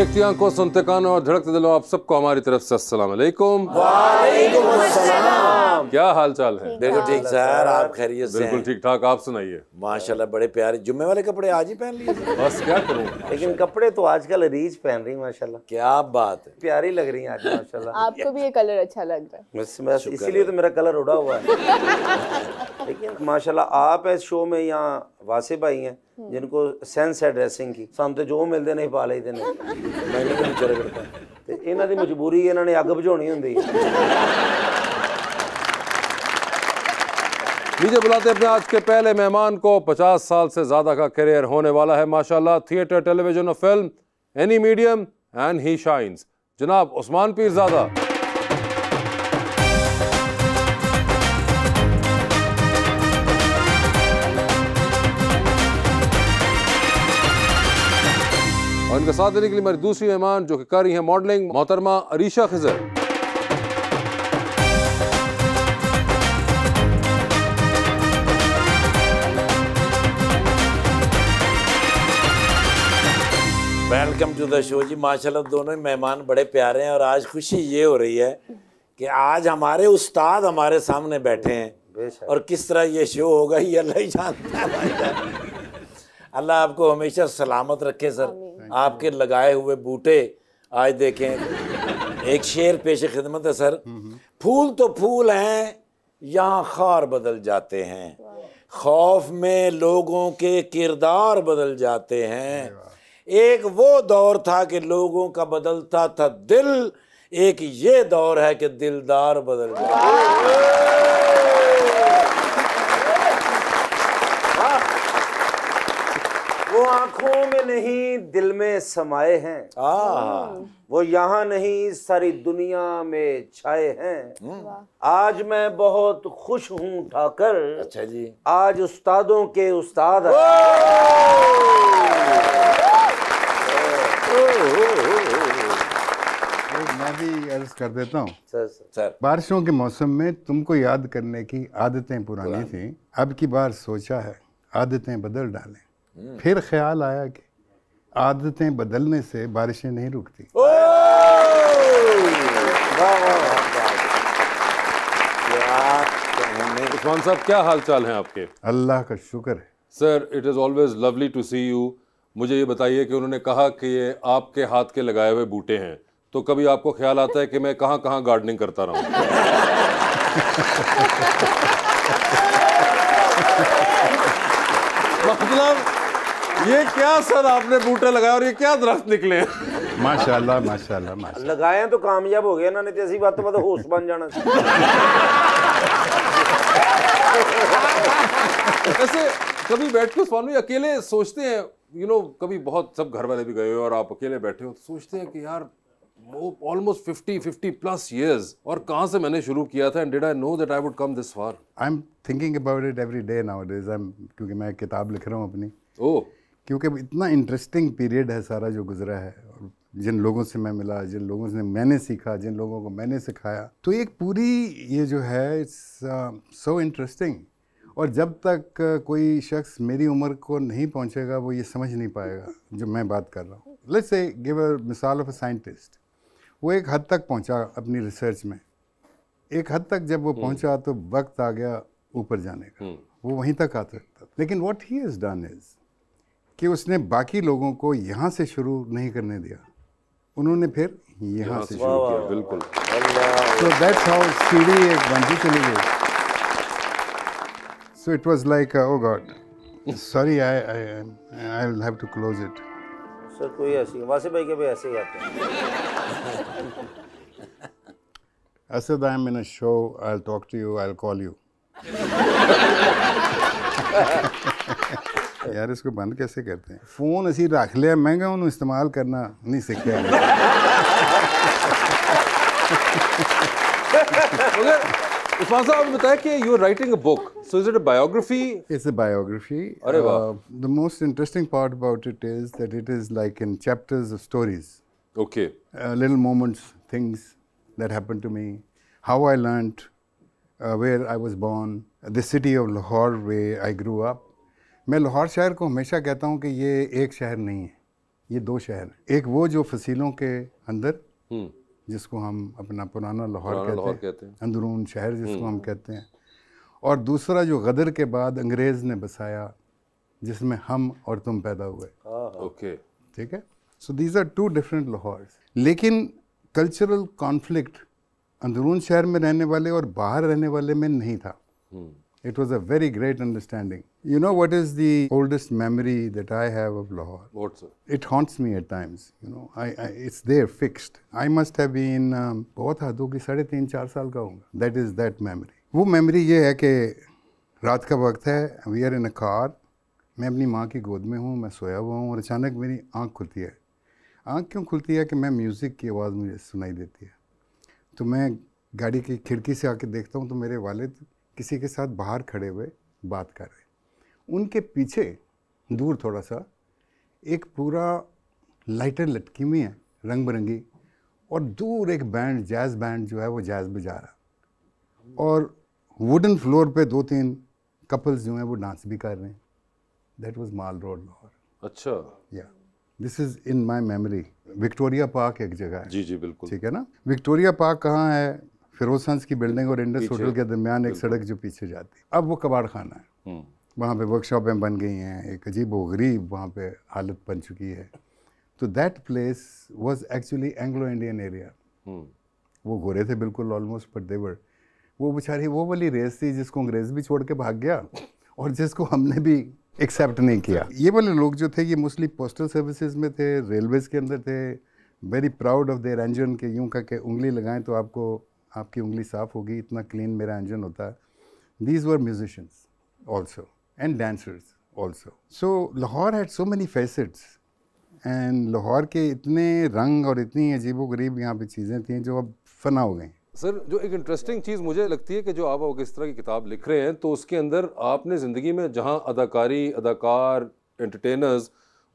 देखती आंखों सुनते कानों और धड़कते दिलों आप सबको हमारी तरफ से अस्सलाम वालेकुम वालेकुम अस्सलाम सलाम क्या हाल चाल है बिल्कुल ठीक सर आप खैरियत से बिल्कुल ठीक ठाक आप सुनाइए माशाल्लाह बड़े प्यारे जुम्मे वाले कपड़े आज ही पहन लिए बस क्या करूँ लेकिन कपड़े तो आजकल रीच पहन रही माशाल्लाह क्या बात है प्यारी लग रही है आज माशाल्लाह आपको भी ये कलर अच्छा लग रहा है इसीलिए तो मेरा कलर उड़ा हुआ है लेकिन माशाल्लाह आप इस शो में यहाँ वासे भाई हैं जिनको सेंस है ड्रेसिंग की सामने तो जो मिलते नहीं पा लेते ਨੇ ਮੈਨੂੰ ਵਿਚਾਰੇ ਕਰਦਾ ਤੇ ਇਹਨਾਂ ਦੀ ਮਜਬੂਰੀ ਇਹਨਾਂ ਨੇ ਅੱਗ ਬੁਝਾਉਣੀ ਹੁੰਦੀ लीजिए बुलाते अपने आज के पहले मेहमान को 50 साल से ज़्यादा का करियर होने वाला है माशाल्लाह थिएटर टेलीविजन और film any medium and he shines जनाब उस्मान पीरजादा और इनके साथ देने के लिए मेरी दूसरी मेहमान जो कि कर रही है मॉडलिंग मोहतरमा Areesha Khizar welcome to the show जी माशाल्लाह दोनों ही मेहमान बड़े प्यारे हैं और आज खुशी ये हो रही है कि आज हमारे उस्ताद हमारे सामने बैठे हैं और किस तरह ये शो होगा ये अल्लाह ही जानता है अल्लाह आपको हमेशा सलामत रखे सर आपके लगाए हुए बूटे आज देखें एक शेर पेश खिदमत है सर हम्म, हम्म। फूल तो फूल हैं यहाँ खार बदल जाते हैं खौफ में लोगों के किरदार बदल जाते हैं एक वो दौर था कि लोगों का बदलता था दिल एक ये दौर है कि दिलदार बदल जाए वो आंखों में नहीं दिल में समाये हैं वो यहाँ नहीं सारी दुनिया में छाए हैं हम्म। आज मैं बहुत खुश हूँ ठाकर अच्छा जी आज उस्तादों के उस्ताद मैं भी अर्ज कर देता हूँ सर बारिशों के मौसम में तुमको याद करने की आदतें पुरानी थी अब की बार सोचा है आदतें बदल डालें हम्म। फिर ख्याल आया कि आदतें बदलने से बारिशें नहीं रुकती क्या हाल चाल है आपके अल्लाह का शुक्र है sir it is always lovely to see you मुझे ये बताइए कि उन्होंने कहा कि ये आपके हाथ के लगाए हुए बूटे हैं तो कभी आपको ख्याल आता है कि मैं कहाँ कहाँ गार्डनिंग करता रहा मतलब ये क्या सर आपने बूटे लगाए और ये क्या दरख्त निकले माशाल्लाह माशाल्लाह माशाल्लाह लगाए तो कामयाब हो गया ना नहीं तो ऐसी बात तो में मतलब होश बन जाना वैसे कभी बैठ के स्वामी अकेले सोचते हैं यू नो कभी बहुत सब घर वाले भी गए हो और आप अकेले बैठे हो तो सोचते हैं कि यार almost fifty fifty plus years और कहाँ से मैंने शुरू किया था and did I know that I would come this far I am thinking about it every day nowadays I am क्योंकि मैं किताब लिख रहा हूँ अपनी ओ oh. क्योंकि इतना इंटरेस्टिंग पीरियड है सारा जो गुजरा है जिन लोगों से मैं मिला जिन लोगों से मैंने सीखा जिन लोगों को मैंने सिखाया तो एक पूरी ये जो है इट्स सो इंटरेस्टिंग और जब तक कोई शख्स मेरी उम्र को नहीं पहुंचेगा वो ये समझ नहीं पाएगा जो मैं बात कर रहा हूँ लेट्स से गिव अ मिसाल ऑफ अ साइंटिस्ट वो एक हद तक पहुंचा अपनी रिसर्च में एक हद तक जब वो हम्म। पहुंचा तो वक्त आ गया ऊपर जाने का हम्म। वो वहीं तक आ सकता लेकिन what he is done is कि उसने बाकी लोगों को यहाँ से शुरू नहीं करने दिया उन्होंने फिर यहाँ से शुरू किया बिल्कुल तो दैट्स हाउ सीढ़ी एक बनती चली गई So it was like, uh, oh God, sorry, I, I, will have to close it. sir koi aise Wasif bhai ke भी aise hi aate हैं Asad I am in a show I talk to to you call you. Call यार इसको बंद कैसे करते हैं phone ऐसी रख लिया महंगा उन्होंने इस्तेमाल करना नहीं ਸਿੱਖਿਆ ਮਗਰ उस्मान साहब आपने बताया कि you are writing a book so is it a biography it's a biography अरे वाह the most interesting part about it is that it is like in chapters of stories okay little moments things that happen to me how I learned where I was born the city of Lahore way I grow up मैं लाहौर शहर को हमेशा कहता हूँ कि ये एक शहर नहीं है ये दो शहर एक वो जो फसीलों के अंदर हम्म। जिसको हम अपना पुराना लाहौर कहते, हैं, कहते हैं अंदरून शहर जिसको हम हम्म। कहते हैं और दूसरा जो गदर के बाद अंग्रेज़ ने बसाया जिसमें हम और तुम पैदा हुए हाँ, हाँ। ओके ठीक है so these are two different Lahore लेकिन कल्चरल कॉन्फ्लिक्ट अंदरून शहर में रहने वाले और बाहर रहने वाले में नहीं था it was a very great understanding You know what is the oldest memory that I have of Lahore? What, sir? It haunts me at times. You know, I, I it's there fixed. I must have been बहुत हद होगी साढ़े तीन चार साल का होगा. That is that memory. वो memory ये है कि रात का वक्त है. We are in a car. मैं अपनी माँ की गोद में हूँ. मैं सोया हुआ हूँ और अचानक मेरी आँख खुलती है. आँख क्यों खुलती है कि मैं music की आवाज़ मुझे सुनाई देती है. तो मैं गाड़ी की खिड़की से आके देखता हूँ तो मेरे वालिद किसी के साथ बाहर खड़े हुए बात कर रहे उनके पीछे दूर थोड़ा सा एक पूरा लाइटर लटकी हुई है रंग बिरंगी और दूर एक बैंड जैज़ बैंड जो है वो जैज़ बजा रहा और वुडन फ्लोर पे दो तीन कपल्स जो हैं वो डांस भी कर रहे हैं that was Mall Road Lahore अच्छा या this is in my memory Victoria Park एक जगह है जी जी बिल्कुल ठीक है ना विक्टोरिया पार्क कहाँ है फिरोज संस की बिल्डिंग और इंडस होटल के दरमियान एक सड़क जो पीछे जाती है अब वो कबाड़ खाना है हम्म। वहाँ पे वर्कशॉपें बन गई हैं एक अजीब व गरीब वहाँ पे हालत बन चुकी है तो that place was actually Anglo Indian area वो गोरे थे बिल्कुल ऑलमोस्ट बट देवर वो बेचारी वो वाली रेस थी जिसको अंग्रेज़ भी छोड़ के भाग गया और जिसको हमने भी एक्सेप्ट नहीं किया अच्छा। ये वाले लोग जो थे ये मोस्टली पोस्टल सर्विसेज में थे रेलवेज़ के अंदर थे very proud of their engine के यूं का के उंगली लगाएं तो आपको आपकी उंगली साफ़ होगी इतना क्लीन मेरा इंजन होता these were musicians also and dancers also so Lahore had so many facets and Lahore के इतने रंग और इतनी अजीबो गरीब यहाँ पर चीज़ें थी जो अब फना हो गई सर जो एक इंटरेस्टिंग चीज़ मुझे लगती है कि जो आप तरह की किताब लिख रहे हैं तो उसके अंदर आपने ज़िंदगी में जहाँ अदाकारी अदाकार एंटरटेनर्स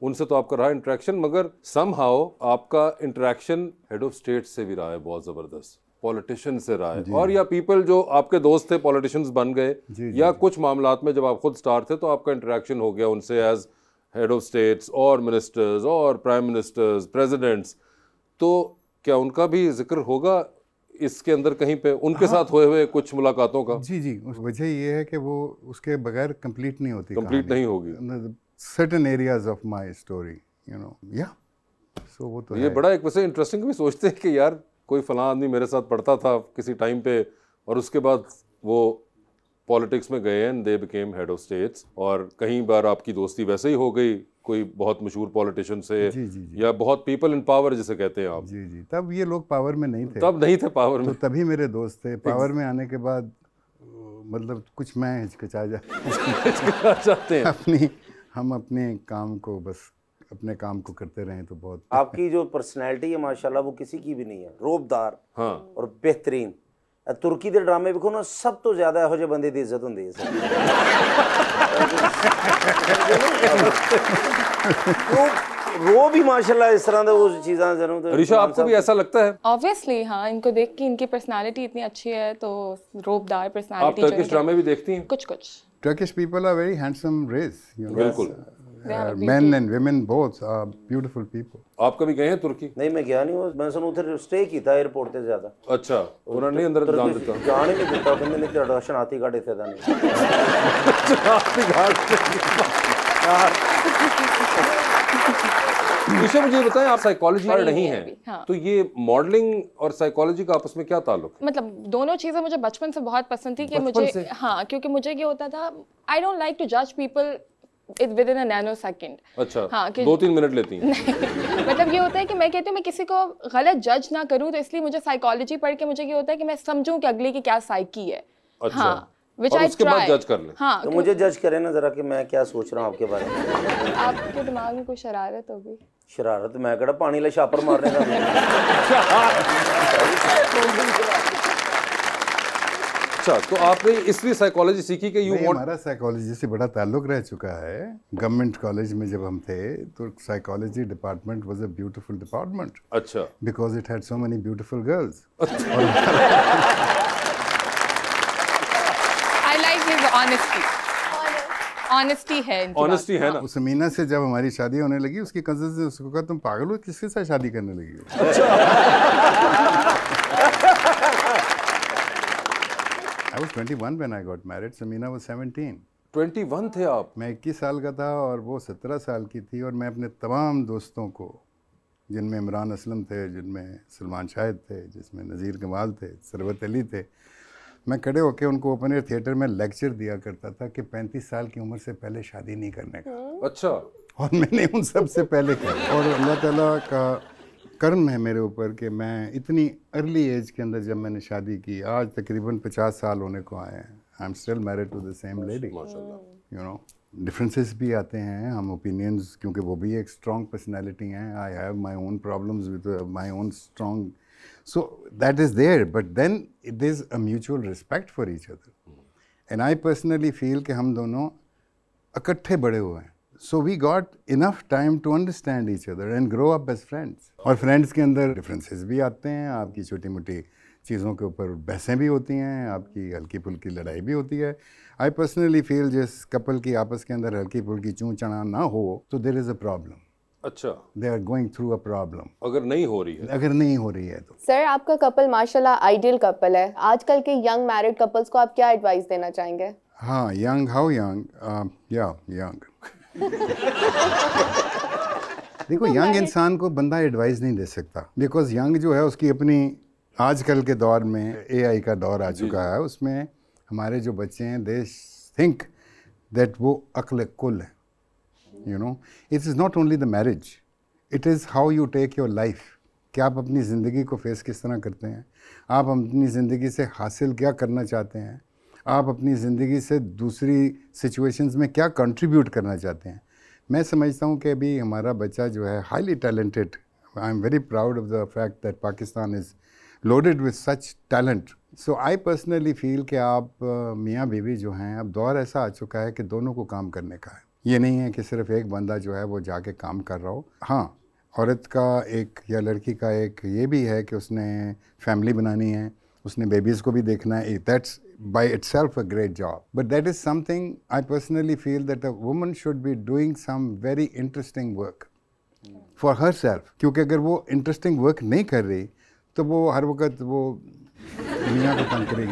उनसे तो आपका रहा इंट्रैक्शन मगर सम हाउ आपका इंट्रैक्शन हेड ऑफ स्टेट से भी रहा है बहुत ज़बरदस्त पॉलिटिशियन से रहा है और या पीपल जो आपके दोस्त थे पॉलिटिशियंस बन गए या कुछ मामला में जब आप खुद स्टार थे तो आपका इंटरेक्शन हो गया उनसे एज हेड ऑफ स्टेट्स और मिनिस्टर्स और प्राइम मिनिस्टर्स प्रेजिडेंट्स तो क्या उनका भी जिक्र होगा इसके अंदर कहीं पे उनके हाँ, साथ हुए हुए कुछ मुलाकातों का जी जी उस वजह ये है कि वो उसके बगैर कंप्लीट नहीं होती कंप्लीट नहीं होगी certain areas of my story you know या सो वो तो ये है। बड़ा एक वैसे इंटरेस्टिंग भी सोचते हैं कि यार कोई फलां आदमी मेरे साथ पढ़ता था किसी टाइम पे और उसके बाद वो पॉलिटिक्स में गए and they became head of states और कहीं बार आपकी दोस्ती वैसे ही हो गई कोई बहुत मशहूर पॉलिटिशियन से जी, जी, जी. या बहुत पीपल इन पावर जिसे कहते हैं आप जी जी तब ये लोग पावर में नहीं थे तब नहीं थे पावर में तो तभी मेरे दोस्त थे पावर में आने के बाद मतलब कुछ मैं हिचकिचा जाते हैं अपनी हम अपने काम को बस अपने काम को करते रहे तो बहुत आपकी जो पर्सनैलिटी है माशाल्लाह वो किसी की भी नहीं है रोबदार हाँ और बेहतरीन तुर्की के ड्रामे देखो ना सब तो ज्यादा यह बंद की इज्जत होंगी रो भी माशाल्लाह इस तरह वो चीज़ा जरूर तो रिशा आपको भी ऐसा लगता है ऑब्वियसली हाँ इनको देख के इनकी पर्सनालिटी इतनी अच्छी है तो रोबदार पर्सनालिटी आप टर्किश ड्रामे भी देखती हैं कुछ कुछ Turkish people are very handsome race बिल्कुल men and women both are beautiful people आप कभी गए हैं तुर्की नहीं मैं गया नहीं हूं मैं सुन उधर स्टे की था एयरपोर्ट पे ज्यादा अच्छा उन्होंने नहीं अंदर जान देता जाने नहीं देता तो मैंने तेरा राशन हाथी घाट से जाने आती अच्छा, हाथी घाट विषय मुझे बताएं आप साइकोलॉजी में नहीं हैं हाँ। तो ये मॉडलिंग और साइकोलॉजी का आपस में क्या ताल्लुक है मतलब दोनों चीज़ें मुझे बचपन से बहुत पसंद थी कि मुझे से? हाँ क्योंकि मुझे ये होता था आई डोंट लाइक टू जज people it within nano second अच्छा हाँ कि दो तीन मिनट लेती हैं मतलब ये होता है कि मैं कहती हूँ मैं किसी को गलत जज ना करूँ तो इसलिए मुझे साइकोलॉजी पढ़ के मुझे ये होता है कि मैं समझूं कि अगले की क्या साइकी है अच्छा हाँ, Which और उसके बाद जज कर ले हाँ, तो मुझे जज करें ना जरा कि मैं क्या सोच रहा हूँ आपके बारे में आपके दिमाग में कोई शरारत होगी शरारत मैं कड़ा पानी ले छापर मारने का अच्छा तो आपने इसलिए साइकोलॉजी सीखी कि यू want... हमारा साइकोलॉजी से बड़ा ताल्लुक रह चुका है गवर्नमेंट कॉलेज में जब हम थे तो psychology department was a beautiful department अच्छा because it had so many beautiful girls I like his honesty honesty है ऑनेस्टी है ना उस से जब हमारी शादी होने लगी उसकी कजन से उसको कहा तुम पागल हो किसके साथ शादी करने लगी हो अच्छा। I was one when I got married Samina seventeen twenty one थे आप मैं इक्कीस साल का था और वो सत्रह साल की थी और मैं अपने तमाम दोस्तों को जिनमें इमरान असलम थे जिनमें सलमान शाहिद थे जिसमें नज़ीर कमाल थे सरबत अली थे मैं खड़े होकर उनको ओपन एयर थिएटर में लेक्चर दिया करता था कि पैंतीस साल की उम्र से पहले शादी नहीं करने का अच्छा और मैंने उन सब से पहले किया और अल्लाह ताला का कर्म है मेरे ऊपर कि मैं इतनी अर्ली एज के अंदर जब मैंने शादी की आज तकरीबन पचास साल होने को आए हैं I am still married to the same lady you know differences भी आते हैं हम ओपिनियंस क्योंकि वो भी एक स्ट्रॉन्ग पर्सनैलिटी हैं I have my own problems with my own strong so that is there but then it is a mutual respect for each other and I personally feel कि हम दोनों इकट्ठे बड़े हुए हैं so we got enough time to understand each other and grow up best friends और friends के अंदर डिफरेंसेस भी आते हैं आपकी छोटी मोटी चीज़ों के ऊपर बहसें भी होती हैं आपकी हल्की फुल्की लड़ाई भी होती है आई पर्सनली फील जिस कपल की आपस के अंदर हल्की फुल्की चूँ चढ़ा ना हो तो देर इज़ अ प्रॉब्लम अच्छा they are going through a problem अगर नहीं हो रही है अगर नहीं हो रही है तो सर आपका कपल माशाल्लाह आइडियल कपल है आजकल के यंग मैरिड कपल्स को आप क्या एडवाइस देना चाहेंगे हाँ यंग हाउ यंग या यंग देखो यंग इंसान को बंदा एडवाइस नहीं दे सकता बिकॉज यंग जो है उसकी अपनी आजकल के दौर में एआई का दौर आ चुका है उसमें हमारे जो बच्चे हैं दे थिंक दैट वो अकल कुल है you know it is not only the marriage it is how you take your life क्या आप अपनी ज़िंदगी को फेस किस तरह करते हैं आप अपनी ज़िंदगी से हासिल क्या करना चाहते हैं आप अपनी ज़िंदगी से दूसरी सिचुएशंस में क्या कंट्रीब्यूट करना चाहते हैं मैं समझता हूँ कि अभी हमारा बच्चा जो है highly talented I am very proud of the fact that Pakistan is loaded with such talent so I personally feel कि आप मियाँ बीवी जो हैं अब दौर ऐसा आ चुका है कि दोनों को काम करने का है ये नहीं है कि सिर्फ एक बंदा जो है वो जाके काम कर रहा हो हाँ औरत का एक या लड़की का एक ये भी है कि उसने फैमिली बनानी है उसने बेबीज़ को भी देखना है that's by itself a great job. But that is something I personally feel that a woman should be doing some very interesting work for herself. Because if she interesting work नहीं कर रही तो वो हर वक्त वो दुनिया को तंग she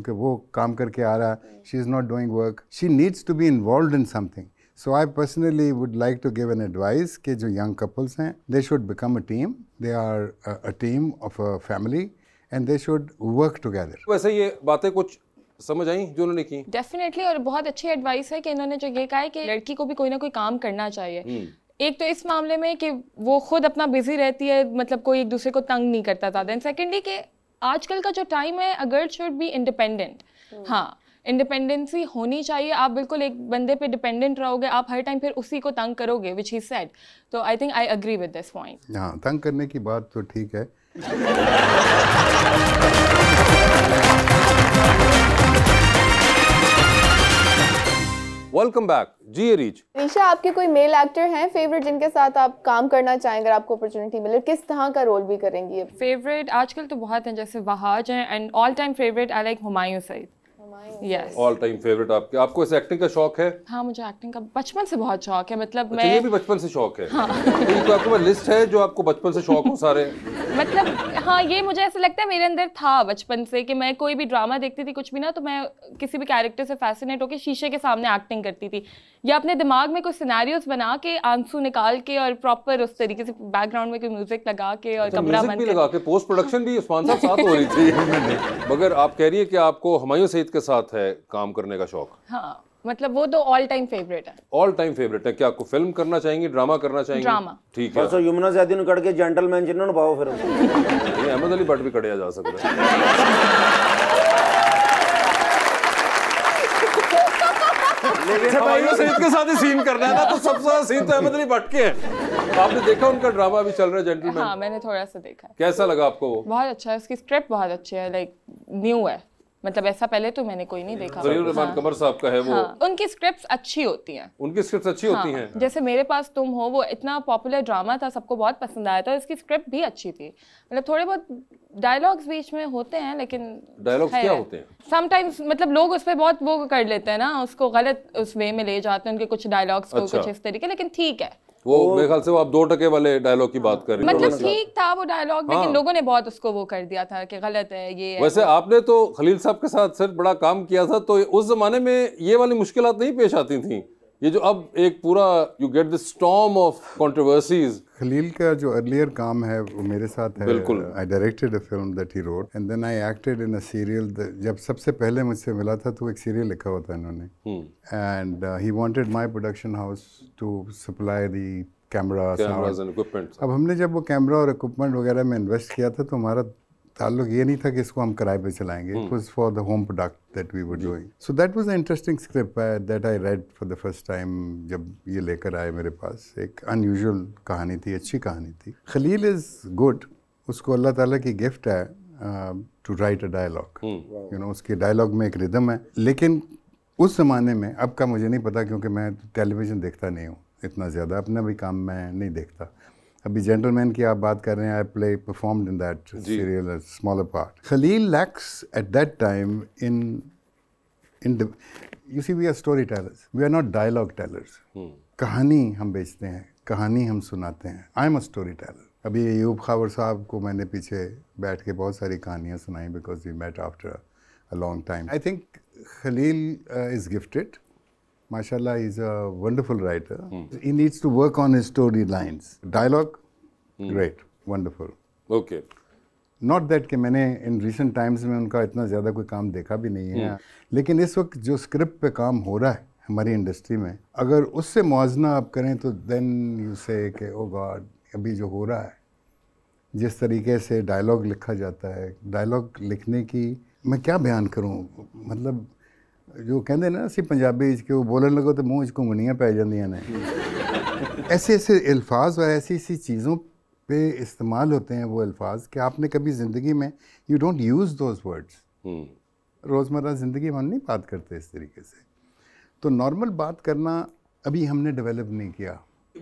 क्योंकि वो काम करके आ रहा So I personally would like to give an advice that young couples they should become a team. They are a, a team of a family and they should work together. वैसे ये बातें कुछ समझ आई जो उन्होंने की डेफिनेटली और बहुत अच्छी एडवाइस है कि इन्होंने जो ये कहा है कि हम्म। लड़की को भी कोई ना कोई काम करना चाहिए हम्म। एक तो इस मामले में कि वो खुद अपना बिजी रहती है मतलब कोई एक दूसरे को तंग नहीं करता था देन सेकेंडली कि आजकल का जो टाइम है a girl should be independent हाँ इंडिपेंडेंसी होनी चाहिए आप बिल्कुल एक बंदे पे डिपेंडेंट रहोगे आप हर टाइम फिर उसी को तंग करोगे विच ही सेड तो I think I agree with this point हाँ तंग करने की बात तो ठीक है वेलकम बैक जी रीच रीशा आपके कोई मेल एक्टर हैं फेवरेट जिनके साथ आप काम करना चाहेंगे अगर आपको अपॉर्चुनिटी मिले किस तरह का रोल भी करेंगी फेवरेट आजकल तो बहुत हैं जैसे वहाज हैं and all time favourite I like Humayun Saeed all time favourite आपके आपको इस एक्टिंग का शौक है हाँ मुझे एक्टिंग का बचपन से बहुत शौक है मतलब अच्छा, मैं ये भी बचपन से शौक है हाँ। तो आपके पास लिस्ट है जो आपको बचपन से शौक हो सारे मतलब हाँ ये मुझे ऐसा लगता है मेरे अंदर था बचपन से कि मैं कोई भी ड्रामा देखती थी कुछ भी ना तो मैं किसी भी कैरेक्टर से फैसिनेट होकर शीशे के सामने एक्टिंग करती थी या अपने दिमाग में कुछ सिनेरियोस बना के आंसू निकाल के और प्रॉपर उस तरीके से बैकग्राउंड में कोई म्यूजिक लगा के और अच्छा, कमरा बंद लगा के पोस्ट प्रोडक्शन भी उस्मान साहब साथ हो रही थी मगर आप कह रही है कि आपको हमायूं सईद के साथ है काम करने का शौक हाँ मतलब वो तो ऑल टाइम फेवरेट है ऑल टाइम फेवरेट है क्या आपको फिल्म करना चाहेंगे ड्रामा करना चाहेंगे ड्रामा ठीक हाँ, है परसों यमुना जैदी ने कड़के जेंटलमैन ਜੈਂਟਲਮੈਨ ਜਿੰਨਾਂ ਨੂੰ फिर ਫਿਰ ਇਹ ਅਹਿਮਦ ਅਲੀ ਭੱਟ ਵੀ ਕੱਢਿਆ ਜਾ ਸਕਦਾ भाई सईद के साथ ही सीन करना है ना तो सबसे ज्यादा सीन तो अहमद अली भट्ट के हैं आपने देखा उनका ड्रामा अभी चल रहा है जेंटलमैन हाँ मैंने थोड़ा सा देखा कैसा लगा आपको वो बहुत अच्छा है उसकी स्क्रिप्ट बहुत अच्छी है लाइक न्यू है मतलब ऐसा पहले तो मैंने कोई नहीं देखा कमर हाँ। साहब का है वो हाँ। उनकी स्क्रिप्ट्स अच्छी होती हैं उनकी स्क्रिप्ट्स अच्छी हाँ। होती हैं जैसे मेरे पास तुम हो वो इतना पॉपुलर ड्रामा था सबको बहुत पसंद आया था इसकी स्क्रिप्ट भी अच्छी थी मतलब थोड़े बहुत डायलॉग्स बीच में होते हैं लेकिन डायलॉग्स क्या होते हैं समटाइम्स मतलब लोग उस पर बहुत वो कर लेते हैं ना उसको गलत उस वे में ले जाते हैं उनके कुछ डायलॉग्स को अच्छा। कुछ इस तरीके लेकिन ठीक है वो मेरे ख्याल से वो आप दो टके वाले डायलॉग की बात हाँ। कर हैं मतलब, मतलब ठीक था वो डायलॉग लेकिन हाँ। लोगों ने बहुत उसको वो कर दिया था कि गलत है ये वैसे है। आपने तो खलील साहब के साथ सर बड़ा काम किया था तो उस जमाने में ये वाली मुश्किलात नहीं पेश आती थी ये जो अब एक पूरा you get the storm of controversies Khalil का जो अर्लियर काम है वो मेरे साथ है बिल्कुल I directed a film that he wrote and then I acted in a serial जब सबसे पहले मुझसे मिला था तो एक सीरियल लिखा होता इन्होंने and he wanted my production house to supply the camera अब हमने जब वो कैमरा और इक्विपमेंट वगैरह में इन्वेस्ट किया था तो हमारा ताल्लुक ये नहीं था कि इसको हम किराए पे चलाएंगे it was for the home product that we were doing so that was a interesting script that I read for the first time जब ये लेकर आए मेरे पास एक अनयूजल कहानी थी अच्छी कहानी थी खलील इज़ गुड उसको अल्लाह ताला की गिफ्ट है to write a dialogue you know उसके डायलॉग में एक रिदम है लेकिन उस ज़माने में अब का मुझे नहीं पता क्योंकि मैं टेलीविज़न देखता नहीं हूँ इतना ज़्यादा अपना भी काम मैं नहीं देखता अभी जेंटलमैन की आप बात कर रहे हैं I play perform in that serial smaller part Khalil lacks at that time in in you see we are storytellers we are not dialogue tellers कहानी हम बेचते हैं कहानी हम सुनाते हैं I am a storyteller अभी यूब खावर साहब को मैंने पीछे बैठ के बहुत सारी कहानियाँ सुनाई because we met after a long time I think Khalil is gifted Mashallah he's a wonderful writer. Mm. He needs to work on his storylines. Dialogue, mm. great, wonderful. Okay. Not that कि मैंने in recent times में उनका इतना ज़्यादा कोई काम देखा भी नहीं है hmm. लेकिन इस वक्त जो स्क्रिप्ट पे काम हो रहा है हमारी इंडस्ट्री में अगर उससे मुआजना आप करें तो देन यू से ओ गॉड अभी जो हो रहा है जिस तरीके से डायलॉग लिखा जाता है डायलॉग लिखने की मैं क्या बयान करूँ मतलब जो कहते ना असं पंजाबी 'ਚ ਕਿ ਉਹ तो ਲੱਗੋ ਤੇ पै 'ਚ ਘੁੰਗਣੀਆਂ ऐसे ऐसे अल्फाज और ऐसी ऐसी चीज़ों पे इस्तेमाल होते हैं वो अल्फाज कि आपने कभी ज़िंदगी में you don't use those words रोज़मर्रा ज़िंदगी में हम नहीं बात करते इस तरीके से तो नॉर्मल बात करना अभी हमने डेवलप नहीं किया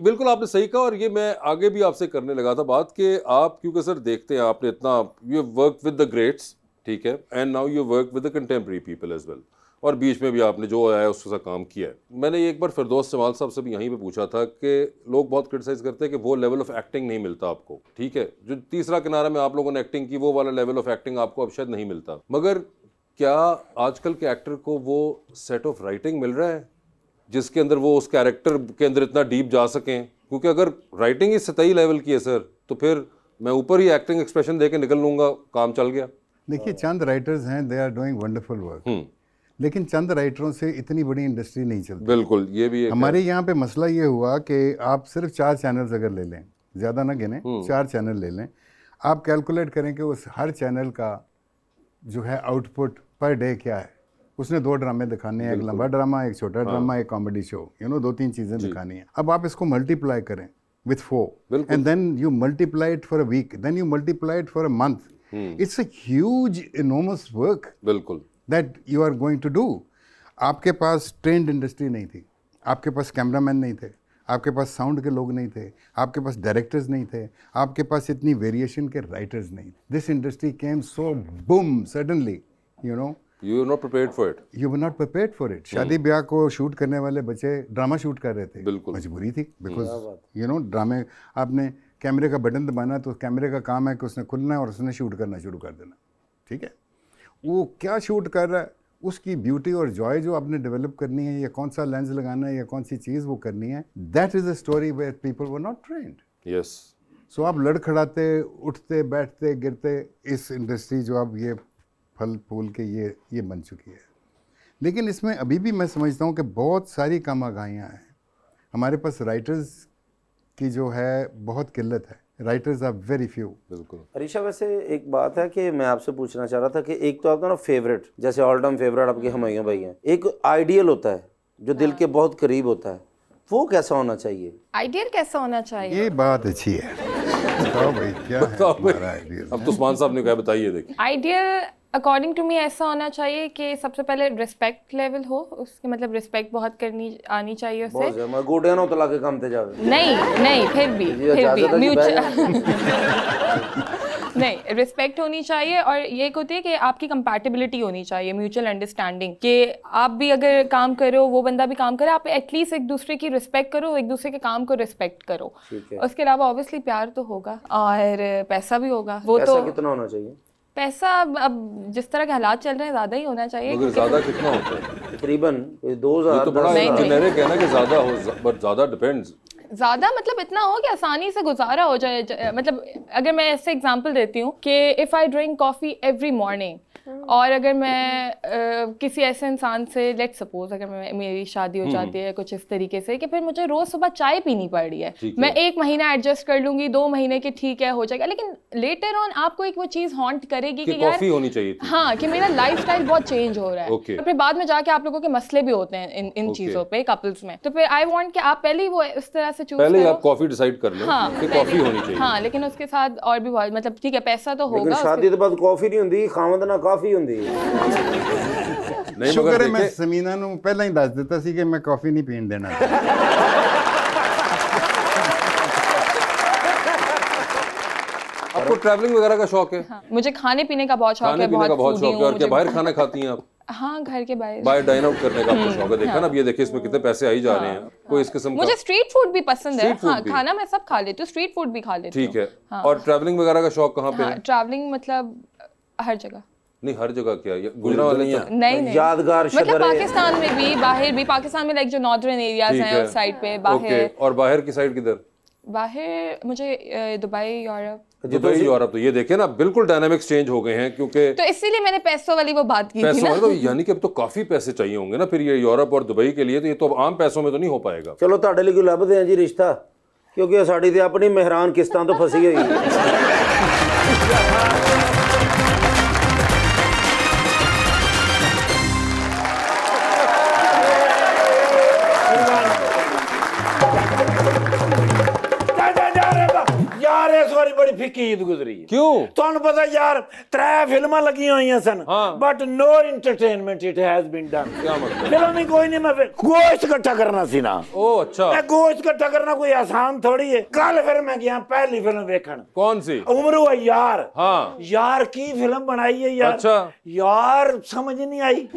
बिल्कुल आपने सही कहा और ये मैं आगे भी आपसे करने लगा था बात कि आप क्योंकि सर देखते हैं आपने इतना you work with the greats ठीक है and now you work with the contemporary people as well और बीच में भी आपने जो आया है उसके साथ काम किया है मैंने एक बार दोस्त सवाल साहब से भी यहीं पे पूछा था कि लोग बहुत क्रिटिसाइज़ करते हैं कि वो लेवल ऑफ एक्टिंग नहीं मिलता आपको ठीक है जो तीसरा किनारा में आप लोगों ने एक्टिंग की वो वाला लेवल ऑफ एक्टिंग आपको अब शायद नहीं मिलता मगर क्या आजकल के एक्टर को वो सेट ऑफ राइटिंग मिल रहा है जिसके अंदर वो उस कैरेक्टर के अंदर इतना डीप जा सकें क्योंकि अगर राइटिंग ही सतही लेवल की है सर तो फिर मैं ऊपर ही एक्टिंग एक्सप्रेशन दे के निकल लूँगा काम चल गया देखिए चंद राइटर्स हैं they are doing wonderful work लेकिन चंद राइटरों से इतनी बड़ी इंडस्ट्री नहीं चलती बिल्कुल ये भी हमारे यहाँ पे मसला ये हुआ कि आप सिर्फ चार चैनल्स अगर ले लें ज़्यादा ना गिने हम्म। चार चैनल ले लें आप कैलकुलेट करें कि उस हर चैनल का जो है आउटपुट पर डे क्या है उसने दो ड्रामे दिखाने हैं एक लंबा ड्रामा एक छोटा हाँ। ड्रामा एक कॉमेडी शो यू नो दो तीन चीज़ें दिखानी है अब आप इसको मल्टीप्लाई करें with four and then you multiply it for a week then you multiply it for a month it's a huge enormous work बिल्कुल that you are going to do आपके पास ट्रेंड इंडस्ट्री नहीं थी आपके पास cameraman नहीं थे आपके पास sound के लोग नहीं थे आपके पास डायरेक्टर्स नहीं थे आपके पास इतनी वेरिएशन के राइटर्स नहीं थे this industry came so boom suddenly you know you are not prepared for it you were not prepared for it शादी hmm. ब्याह को शूट करने वाले बच्चे ड्रामा शूट कर रहे थे बिल्कुल मजबूरी थी बिकॉज यू नो ड्रामे आपने कैमरे का बटन दबाना तो कैमरे का काम है कि उसने खुलना और उसने शूट करना शुरू कर देना ठीक है वो क्या शूट कर रहा है उसकी ब्यूटी और जॉय जो आपने डेवलप करनी है या कौन सा लेंस लगाना है या कौन सी चीज़ वो करनी है that is a story where people were not trained yes so आप लड़खड़ाते उठते बैठते गिरते इस इंडस्ट्री जो आप ये फल फूल के ये ये बन चुकी है लेकिन इसमें अभी भी मैं समझता हूँ कि बहुत सारी कामागाहियाँ हैं हमारे पास राइटर्स की जो है बहुत किल्लत है राइटर्स आर वेरी फ्यू बिल्कुल अरीशा वैसे एक बात है कि मैं आपसे पूछना चाह रहा था कि एक तो आपका ना फेवरेट जैसे ऑल टाइम फेवरेट आपके हमायूं भाई हैं एक आइडियल होता है जो दिल के हाँ। बहुत करीब होता है वो कैसा होना चाहिए आइडियल कैसा होना चाहिए ये बात अच्छी है बताओ भाई क्या है हमारा अब तो उस्मान साहब ने कहा बताइए देखिए आइडियल अकॉर्डिंग टू मी ऐसा होना चाहिए कि सबसे पहले रिस्पेक्ट लेवल हो उसके मतलब रिस्पेक्ट बहुत करनी आनी चाहिए उससे मैं तो लाके काम जावे नहीं नहीं फिर भी फिर भी म्यूचुअल नहीं रिस्पेक्ट होनी चाहिए और ये एक होती है कि आपकी कंपैटिबिलिटी होनी चाहिए म्यूचुअल अंडरस्टैंडिंग कि आप भी अगर काम करो वो बंदा भी काम करे आप एटलीस्ट एक दूसरे की रिस्पेक्ट करो एक दूसरे के काम को रिस्पेक्ट करो उसके अलावा ऑब्वियसली प्यार तो होगा और पैसा भी होगा वो तो कितना होना चाहिए पैसा अब, अब जिस तरह के हालात चल रहे हैं ज्यादा ही होना चाहिए ज्यादा कितना होता है तकरीबन दो तो हजार कहना बड़ा कि ज्यादा हो बट ज्यादा डिपेंड्स ज़्यादा मतलब इतना हो कि आसानी से गुजारा हो जाए मतलब अगर मैं ऐसे एग्जांपल देती हूँ कि if I drink coffee every morning Oh. और अगर मैं आ, किसी ऐसे इंसान से लेट सपोज अगर मैं मेरी शादी हो जाती हम्म। है कुछ इस तरीके से कि फिर मुझे रोज सुबह चाय पीनी पड़ रही है मैं एक महीना एडजस्ट कर लूंगी दो महीने की ठीक है हो जाएगा लेकिन लेटर ऑन आपको एक वो चीज हॉन्ट करेगी कि, कि यार होनी चाहिए थी। हाँ कि मेरा लाइफ बहुत चेंज हो रहा है okay. तो फिर बाद में जाके आप लोगों के मसले भी होते हैं इन इन चीजों पे कपल्स में तो फिर आई वॉन्ट कि आप पहले ही वो इस तरह से चूज पहले आप कॉफी डिसाइड कर लो हाँ, कॉफी होनी चाहिए हाँ लेकिन उसके साथ और भी मतलब ठीक है पैसा तो होगा शादी के बाद कॉफी नहीं होती खामद ना काफी ਕਾਫੀ ਹੁੰਦੀ ਹੈ ਨਹੀਂ ਸ਼ੁਕਰ ਹੈ ਮੈਂ ਸਮੀਨਾ ਨੂੰ ਪਹਿਲਾਂ ਹੀ ਦੱਸ ਦਿੱਤਾ ਸੀ ਕਿ ਮੈਂ ਕਾਫੀ ਨਹੀਂ ਪੀਣ ਦੇਣਾ आपको ट्रैवलिंग वगैरह का शौक है हाँ, मुझे खाने पीने का बहुत शौक है बहुत का बहुत शौक है और क्या बाहर खाना खाती हैं आप हाँ घर के बाहर बाहर डाइन आउट करने का आपको हम्म, शौक है देखा हाँ, ना अब ये देखिए इसमें कितने पैसे आई जा रहे हैं हाँ, कोई हाँ। इस किस्म मुझे स्ट्रीट फूड भी पसंद है हाँ, खाना मैं सब खा लेती हूँ स्ट्रीट फूड भी खा लेती हूँ ठीक है हाँ। और ट्रैवलिंग वगैरह का शौक कहाँ पे है ट्रैवलिंग मतलब हर जगह नहीं हर जगह क्या गुजरा वाले नहीं, तो नहीं, नहीं यादगार मतलब पाकिस्तान में भी बाहर भी पाकिस्तान में लाइक जो नॉर्दर्न एरियाज हैं उस साइड पे बाहर ओके और बाहर की साइड किधर बाहर मुझे दुबई यूरोप दुबई यूरोप तो ये देखे ना बिल्कुल डायनामिक्स चेंज हो गए हैं क्योंकि तो इसीलिए मैंने पैसों वाली वो बात की पैसों थी ना तो यानी कि अब तो काफी पैसे चाहिए होंगे ना फिर ये यूरोप और दुबई के लिए तो ये तो अब आम पैसों में तो नहीं हो पाएगा चलो ताड़े ਲਈ ਲੱਭਦੇ दे जी रिश्ता क्योंकि साड़ी ਤੇ अपनी मेहरान किस्तान तो फंसी हुई ਫਿੱਕੀ ਈਦ ਗੁਜ਼ਰੀ ਕਿਉਂ ਤੁਹਾਨੂੰ ਪਤਾ ਯਾਰ ਤਰੇ ਫਿਲਮਾਂ ਲੱਗੀਆਂ ਹੋਈਆਂ ਸਨ but no entertainment it has been done ਕੀ ਮਤਲਬ ਫਿਲਮ ਨਹੀਂ ਕੋਈ ਨਹੀਂ ਮੈਂ ਫਿਰ ਗੋਸ਼ਤ ਇਕੱਠਾ ਕਰਨਾ ਸੀ ਨਾ ਉਹ ਅੱਛਾ ਮੈਂ ਗੋਸ਼ਤ ਇਕੱਠਾ ਕਰਨਾ ਕੋਈ ਆਸਾਨ ਥੋੜੀ ਹੈ ਕੱਲ ਫਿਰ ਮੈਂ ਗਿਆ ਪਹਿਲੀ ਫਿਲਮ ਵੇਖਣ ਕੌਣ ਸੀ ਉਮਰੂ ਯਾਰ ਹਾਂ ਯਾਰ ਕੀ ਫਿਲਮ ਬਣਾਈ ਹੈ ਯਾਰ ਅੱਛਾ ਯਾਰ ਸਮਝ ਨਹੀਂ ਆਈ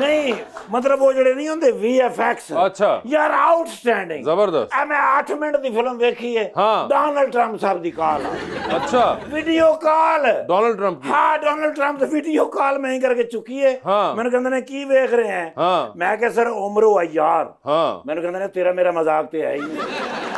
नहीं मतलब वो जड़े नहीं होंगे वीएफएक्स अच्छा यार आउटस्टैंडिंग जबरदस्त आ मैं आठ मिनट की फिल्म देखी है हाँ डोनाल्ड ट्रंप साहब अच्छा। की कॉल अच्छा वीडियो कॉल डोनाल्ड ट्रंप की हां डोनाल्ड ट्रंप तो वीडियो कॉल मैं करके चुकी है हाँ। मैंने कहते ने की देख रहे हैं हाँ। मैं क्या सर उम्र हुआ यार हाँ मैंने कहते ने तेरा मेरा मजाक तो है ही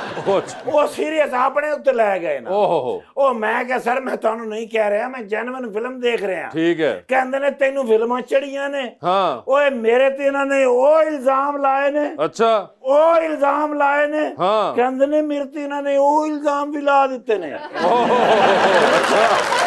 ਉਹ ਸੀਰੀਅਸ ਆਪਣੇ ਉੱਤੇ ਲੈ ਗਏ ਨਾ ਹੋ ਉਹ ਮੈਂ ਕਿਹਾ ਸਰ ਮੈਂ ਤੁਹਾਨੂੰ ਨਹੀਂ ਕਹਿ ਰਿਹਾ ਮੈਂ ਜੈਨੂਇਨ ਫਿਲਮ ਦੇਖ ਰਿਹਾ ਠੀਕ ਹੈ ਕਹਿੰਦੇ ਨੇ ਤੈਨੂੰ ਫਿਲਮਾਂ ਚੜੀਆਂ ਨੇ ਹਾਂ ਓਏ ਮੇਰੇ ਤੇ ਇਹਨਾਂ ਨੇ ਉਹ ਇਲਜ਼ਾਮ ਲਾਏ ਨੇ ਅੱਛਾ ਉਹ ਇਲਜ਼ਾਮ ਲਾਏ ਨੇ ਹਾਂ ਕਹਿੰਦੇ ਨੇ ਮੇਰੇ ਤੇ ਇਹਨਾਂ ਨੇ ਉਹ ਇਲਜ਼ਾਮ ਵੀ ਲਾ ਦਿੱਤੇ ਨੇ ਓਹ ਅੱਛਾ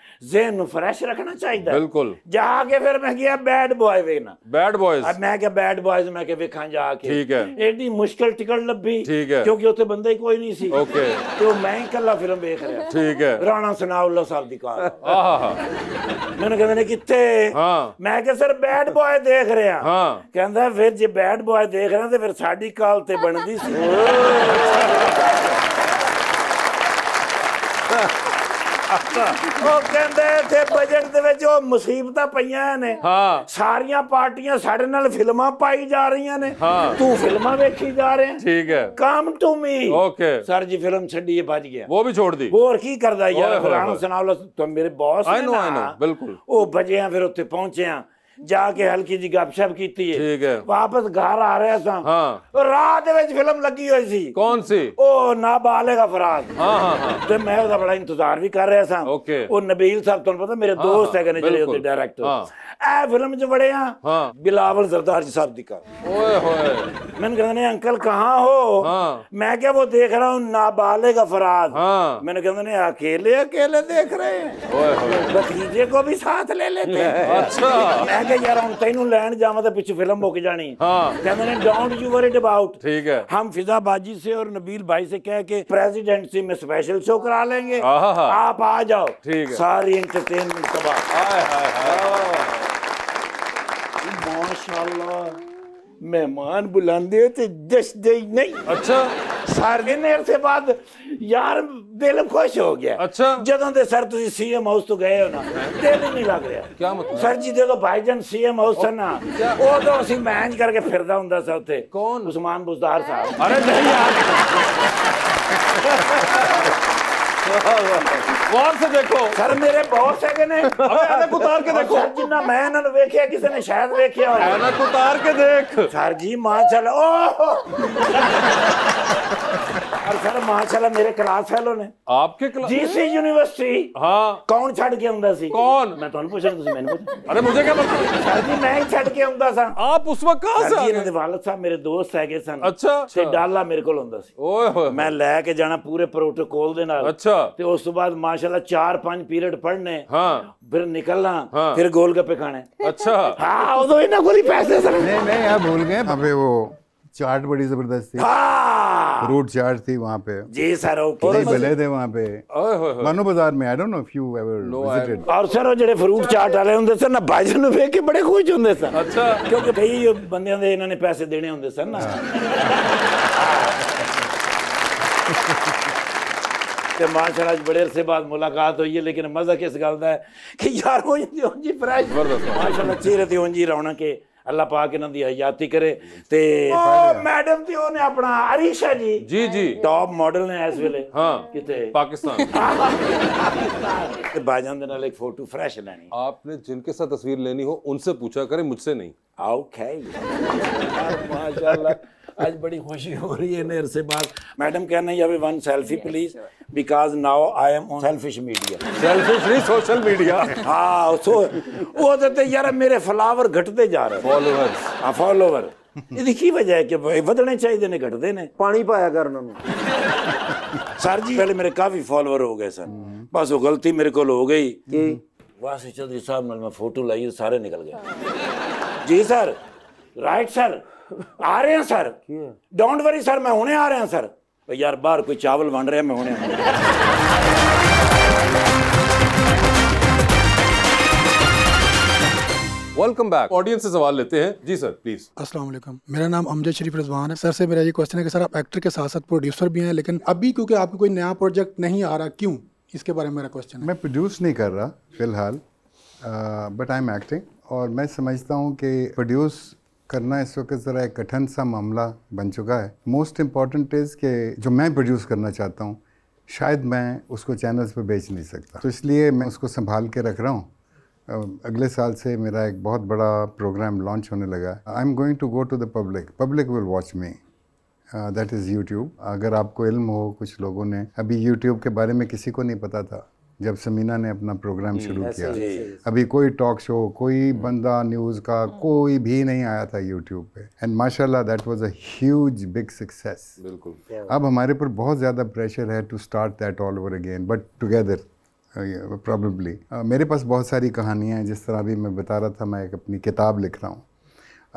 ਜ਼ਿਹਨ ਨੂੰ ਫਰੈਸ਼ ਰੱਖਣਾ ਚਾਹੀਦਾ ਬਿਲਕੁਲ ਜਾ ਕੇ ਫਿਰ ਮੈਂ ਗਿਆ ਬੈਡ ਬॉय ਵੇਖਣਾ ਬੈਡ ਬॉयਜ਼ ਆ ਮੈਂ ਕਿਹਾ ਬੈਡ ਬॉयਜ਼ ਮੈਂ ਕਿ ਵੇਖਾਂ ਜਾ ਕੇ ਠੀਕ ਹੈ ਐਡੀ ਮੁਸ਼ਕਲ ਟਿਕਟ ਲੱਭੀ ਠੀਕ ਹੈ ਕਿਉਂਕਿ ਉੱਥੇ ਬੰਦਾ ਹੀ ਕੋਈ ਨਹੀਂ ਸੀ ਓਕੇ ਤੇ ਉਹ ਮੈਂ ਇਕੱਲਾ ਫਿਲਮ ਵੇਖ ਰਿਹਾ ਠੀਕ ਹੈ ਰਾਣਾ ਸਨਾਉਲਾ ਸਾਹਿਬ ਦੀ ਕਾਰ ਆਹਾ ਮੈਨੂੰ ਕਹਿੰਦੇ ਨੇ ਕਿੱਥੇ ਹਾਂ ਮੈਂ ਕਿਹਾ ਸਰ ਬੈਡ ਬॉय ਦੇਖ ਰਿਹਾ ਹਾਂ ਕਹਿੰਦਾ ਫਿਰ ਜੇ ਬੈਡ ਬॉय ਦੇਖ ਰਿਹਾ ਤੇ ਫਿਰ ਸਾਡੀ ਕਾਲ ਤੇ ਬਣਦੀ ਸੀ ਉਹ ਕਹਿੰਦੇ ਇੱਥੇ ਬਜਟ ਦੇ ਵਿੱਚ ਉਹ ਮੁਸੀਬਤਾਂ ਪਈਆਂ ਨੇ ਹਾਂ ਸਾਰੀਆਂ ਪਾਰਟੀਆਂ ਸਾਡੇ ਨਾਲ ਫਿਲਮਾਂ ਪਾਈ ਜਾ ਰਹੀਆਂ ਨੇ ਤੂੰ ਫਿਲਮਾਂ ਵੇਖੀ ਜਾ ਰਿਹਾ ਠੀਕ ਹੈ come to me okay sir ਜੀ ਫਿਲਮ ਛੱਡੀ ਇਹ ਭੱਜ ਗਿਆ ਉਹ ਵੀ ਛੋੜ ਦੀ ਹੋਰ ਕੀ ਕਰਦਾ ਯਾਰ ਫਲਾਣਾ ਲੈ ਤੂੰ ਮੇਰੇ ਬੌਸ ਨੇ ਨਾ ਆਈ ਨੋ ਬਿਲਕੁਲ ਉਹ ਵਜੇ ਆ ਫਿਰ ਉੱਥੇ ਪਹੁੰਚੇ ਆ जाके हल्की जी गपशप की थी वापस घर आ रहे सा हाँ। रात में फिल्म लगी हुई थी कौन सी ओ ना बाले का फराज हाँ हाँ तो मैं उसका बड़ा इंतजार भी कर रहा सा नबील साहब तुम पता मेरे हाँ, दोस्त हाँ, है डायरेक्टर फिल्म च बड़े हाँ बिलावल सरदार जी साहब दिखा मैंने कहना नहीं अंकल कहाँ हो हाँ। मैं क्या वो देख रहा हूँ नाबाले का फराज हाँ। मैंने कहना नहीं अकेले अकेले देख रहे हैं भतीजे को भी साथ ले लेते हैं अच्छा। ਕਹਿੰਦੇ ਯਾਰ ਹੁਣ ਤੈਨੂੰ ਲੈਣ ਜਾਵਾਂ ਤਾਂ ਪਿੱਛੇ ਫਿਲਮ ਮੁੱਕ ਜਾਣੀ ਹਾਂ ਕਹਿੰਦੇ ਨੇ ਡੋਨਟ ਯੂ ਵਰੀ ਅਬਾਊਟ ਠੀਕ ਹੈ ਹਮ ਫਿਜ਼ਾ ਬਾਜੀ ਸੇ ਔਰ ਨਬੀਲ ਭਾਈ ਸੇ ਕਹਿ ਕੇ ਪ੍ਰੈਜ਼ੀਡੈਂਸੀ ਮੇ ਸਪੈਸ਼ਲ ਸ਼ੋ ਕਰਾ ਲਾਂਗੇ ਆਪ ਆ ਜਾਓ ਠੀਕ ਹੈ ਸਾਰੀ ਐਂਟਰਟੇਨਮੈਂਟ ਕਬਾ ਹਾਏ ਹਾਏ ਹਾਏ ਮਾਸ਼ਾਅੱਲਾ मेहमान बुलाते हो तो दसते ही नहीं अच्छा सारे नेर से बाद यार दिल खुश हो गया अच्छा जो सर तुम सीएम हाउस तो गए हो ना दिल नहीं लग रहा क्या मतलब सर जी जो भाईजन सीएम हाउस सर ना वो तो असि मैच करके फिर हों उ कौन उस्मान बुजदार साहब अरे नहीं यार ਵਾਹ ਸੇ ਦੇਖੋ ਸਰ ਮੇਰੇ ਬਹੁਤ ਹੈਗੇ ਨੇ ਅਬੇ ਐਨਕ ਉਤਾਰ ਕੇ ਦੇਖੋ ਜਿੰਨਾ ਮੈਂ ਇਹਨਾਂ ਨੂੰ ਵੇਖਿਆ ਕਿਸੇ ਨੇ ਸ਼ਾਇਦ ਵੇਖਿਆ ਹੋਵੇ ਐਨਕ ਉਤਾਰ ਕੇ ਦੇਖ ਸਰ ਜੀ ਮਾਂ ਚਲ ਓ और सर माशाल्लाह ਮੇਰੇ ਕਲਾਸ ਫੈਲੋ ਨੇ ਆਪਕੇ ਕਲਾਸ ਜੀਸੀ ਯੂਨੀਵਰਸਿਟੀ ਹਾਂ ਕੌਣ ਛੱਡ ਕੇ ਆਉਂਦਾ ਸੀ ਕੌਣ ਮੈਂ ਤੁਹਾਨੂੰ ਪੁੱਛਣਾ ਤੁਸੀਂ ਮੈਨੂੰ ਪੁੱਛ ਅਰੇ ਮੈਨੂੰ ਕੀ ਪਤਾ ਸਰ ਜੀ ਮੈਂ ਹੀ ਛੱਡ ਕੇ ਆਉਂਦਾ ਸਾਂ ਆਪ ਉਸ ਵਕਤ ਕਹਾਂ ਸਰ ਜੀ ਇਹਨਾਂ ਦੇ ਵਾਲਦ ਸਾਹਿਬ ਮੇਰੇ ਦੋਸਤ ਹੈਗੇ ਸਨ ਅੱਛਾ ਤੇ ਡਾਲਾ ਮੇਰੇ ਕੋਲ ਹੁੰਦਾ ਸੀ ਓਏ ਹੋਏ ਮੈਂ ਲੈ ਕੇ ਜਾਣਾ ਪੂਰੇ ਪ੍ਰੋਟੋਕੋਲ ਦੇ ਨਾਲ ਅੱਛਾ ਤੇ ਉਸ ਤੋਂ ਬਾਅਦ ਮਾਸ਼ਾਅੱਲਾ 4-5 ਪੀਰੀਅਡ ਪੜ੍ਹਨੇ ਹਾਂ ਫਿਰ ਨਿਕਲਣਾ ਫਿਰ ਗੋਲਗੱਪੇ ਖਾਣੇ ਅੱਛਾ ਹਾਂ ਉਦੋਂ ਇਹਨਾਂ ਕੋਲ ਹੀ ਪੈਸੇ ਸਨ ਨਹੀਂ ਨਹੀਂ ਆ ਭੁੱਲ ਗਏ ਅਬੇ ਉਹ चाट बड़ी जबरदस्त थी हाँ। फ्रूट चाट थी वहाँ पे जी सर ओके थे वहाँ पे मनो बाजार में I don't know you visited और सर वो फ्रूट अच्छा, चाट अच्छा। वाले होंगे सर ना भाई जी के बड़े खुश होंगे सर अच्छा। क्योंकि कई बंद इन्होंने पैसे देने होंगे सर ना हाँ। माशाला बड़े अरसे बाद मुलाकात हुई है लेकिन मजा किस गल का है कि यार चेहरे से उंजी रौनक है ਅੱਲਾ ਪਾਕ ਇਹਨਾਂ ਦੀ ਹਯਾਤੀ ਕਰੇ ਤੇ ਮੈਡਮ ਤੇ ਉਹਨੇ ਆਪਣਾ ਅਰੀਸ਼ਾ ਜੀ ਜੀ ਜੀ ਟਾਪ ਮਾਡਲ ਨੇ ਇਸ ਵੇਲੇ ਹਾਂ ਕਿਤੇ ਪਾਕਿਸਤਾਨ ਤੇ ਬਾਜਾਂ ਦੇ ਨਾਲ ਇੱਕ ਫੋਟੋ ਫਰੈਸ਼ ਲੈਣੀ ਆਪਨੇ ਕੇ ਸਾਥ ਤਸਵੀਰ ਲੈਣੀ ਹੋ ਉਨਸੇ ਪੁੱਛਾ ਕਰੇ ਮੁਝਸੇ ਨਹੀਂ ਮਾਸ਼ਾਅੱਲਾ ਅੱਜ ਬੜੀ ਖੁਸ਼ੀ ਹੋ ਰਹੀ ਹੈ ਨੇਰ ਸੇ से ਮੈਡਮ ਕਹਿੰਦੇ कहना ਵੀ one selfie please because now I am on selfish media selfish ਨਹੀਂ social media. ਹਾਂ ਉਹ ਉਹਦੇ ਤੇ ਯਾਰ ਮੇਰੇ ਫਲਾਵਰ ਘਟਦੇ ਜਾ ਰਹੇ ਫਾਲੋਅਰਸ ਆ ਫਾਲੋਅਰ ਇਹਦੀ ਕੀ ਵਜ੍ਹਾ ਹੈ ਕਿ ਵਧਣੇ ਚਾਹੀਦੇ ਨੇ ਘਟਦੇ ਨੇ ਪਾਣੀ ਪਾਇਆ ਕਰਨ ਉਹਨਾਂ ਨੂੰ ਸਰ ਜੀ ਪਹਿਲੇ ਮੇਰੇ ਕਾਫੀ ਫਾਲੋਅਰ ਹੋ ਗਏ ਸਨ ਬਸ ਉਹ ਗਲਤੀ ਮੇਰੇ ਕੋਲ ਹੋ ਗਈ ਕਿ ਵਾਸੀ ਚੌਧਰੀ ਸਾਹਿਬ ਨਾਲ ਮੈਂ ਫੋਟੋ ਲਾਈ ਸਾਰੇ ਨਿਕਲ ਗਏ ਜੀ ਸਰ ਰਾਈਟ ਸਰ ਆ ਰਹੇ ਹਾਂ ਸਰ ਡੋਂਟ ਵਰੀ ਸਰ ਮੈਂ ਹੁਣੇ ਆ ਰਹੇ ਹਾਂ ਸਰ ਉਹ ਯਾਰ ਬਾਹਰ ਕੋਈ ਚਾਵਲ ਬਣ ਰਿਹਾ ਮੈਂ ਹੁਣੇ वेलकम बैक ऑडियंस से सवाल लेते हैं जी सर प्लीज अस्सलाम वालेकुम मेरा नाम अमजद शरीफ रजवान है सर से मेरा ये क्वेश्चन है कि सर आप एक्टर के साथ साथ प्रोड्यूसर भी हैं लेकिन अभी क्योंकि आपको कोई नया प्रोजेक्ट नहीं आ रहा क्यों इसके बारे में मेरा क्वेश्चन है मैं प्रोड्यूस नहीं कर रहा फिलहाल बट आई एम एक्टिंग और मैं समझता हूँ कि प्रोड्यूस करना इस वक्त ज़रा एक कठिन सा मामला बन चुका है मोस्ट इम्पॉर्टेंट इज़ कि जो मैं प्रोड्यूस करना चाहता हूँ शायद मैं उसको चैनल्स पे बेच नहीं सकता तो इसलिए मैं उसको संभाल के रख रहा हूँ अगले साल से मेरा एक बहुत बड़ा प्रोग्राम लॉन्च होने लगा I am going to go to the public public will watch me that is YouTube अगर आपको इल्म हो कुछ लोगों ने अभी यूट्यूब के बारे में किसी को नहीं पता था जब समीना ने अपना प्रोग्राम हम्म, शुरू किया अभी कोई टॉक शो कोई बंदा न्यूज़ का हम्म। कोई भी नहीं आया था यूट्यूब पे एंड माशाल्लाह that was a huge big success बिल्कुल अब हमारे पर बहुत ज़्यादा प्रेशर है to start that all over again but together probably मेरे पास बहुत सारी कहानियाँ हैं जिस तरह अभी मैं बता रहा था मैं एक अपनी किताब लिख रहा हूँ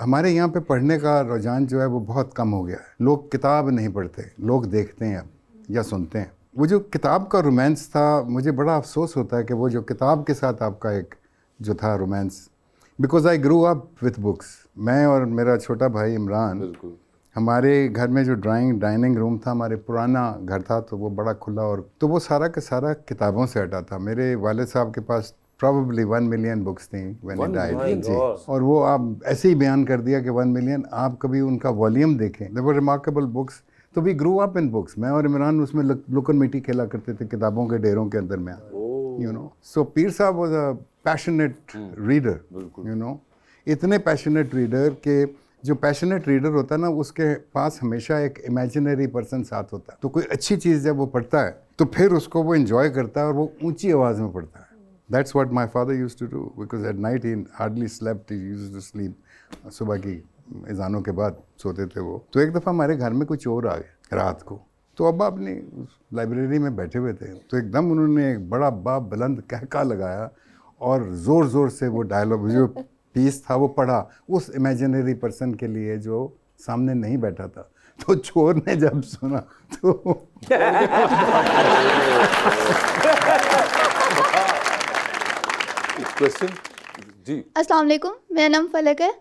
हमारे यहाँ पे पढ़ने का रुझान जो है वो बहुत कम हो गया है लोग किताब नहीं पढ़ते लोग देखते हैं अब या सुनते हैं वो जो किताब का रोमांस था मुझे बड़ा अफसोस होता है कि वो जो किताब के साथ आपका एक जो था romance because I grow up with books मैं और मेरा छोटा भाई इमरान हमारे घर में जो ड्राइंग डाइनिंग रूम था हमारे पुराना घर था तो वो बड़ा खुला और तो वो सारा का सारा किताबों से हटा था मेरे वाले साहब के पास प्रॉबली वन मिलियन बुक्स थी वन डाइड जी और वो आप ऐसे ही बयान कर दिया कि वन मिलियन आप कभी उनका वॉल्यूम देखें दे रिमार्केबल बुक्स तो we grow up in books मैं और इमरान उसमें लुकन मिट्टी खेला करते थे किताबों के ढेरों के अंदर में यू नो सो पीर साहब was a passionate reader you know इतने पैशनेट रीडर के जो पैशनेट रीडर होता है ना उसके पास हमेशा एक इमेजिनरी पर्सन साथ होता है तो कोई अच्छी चीज़ जब वो पढ़ता है तो फिर उसको वो इन्जॉय करता है और वो ऊंची आवाज़ में पढ़ता है that's what my father use to do because at night he hardly slept use to sleep सुबह की एजानों के बाद सोते थे वो तो एक दफ़ा हमारे घर में कुछ और आ गया रात को तो अब्बा अपनी लाइब्रेरी में बैठे हुए थे तो एकदम उन्होंने एक बड़ा बा बुलंद कहका लगाया और ज़ोर ज़ोर से वो डायलॉग जो पीस था वो पढ़ा उस इमेजिनरी पर्सन के लिए जो सामने नहीं बैठा था तो चोर ने जब सुना तो क्वेश्चन जी अस्सलाम वालेकुम मेरा नाम फलक है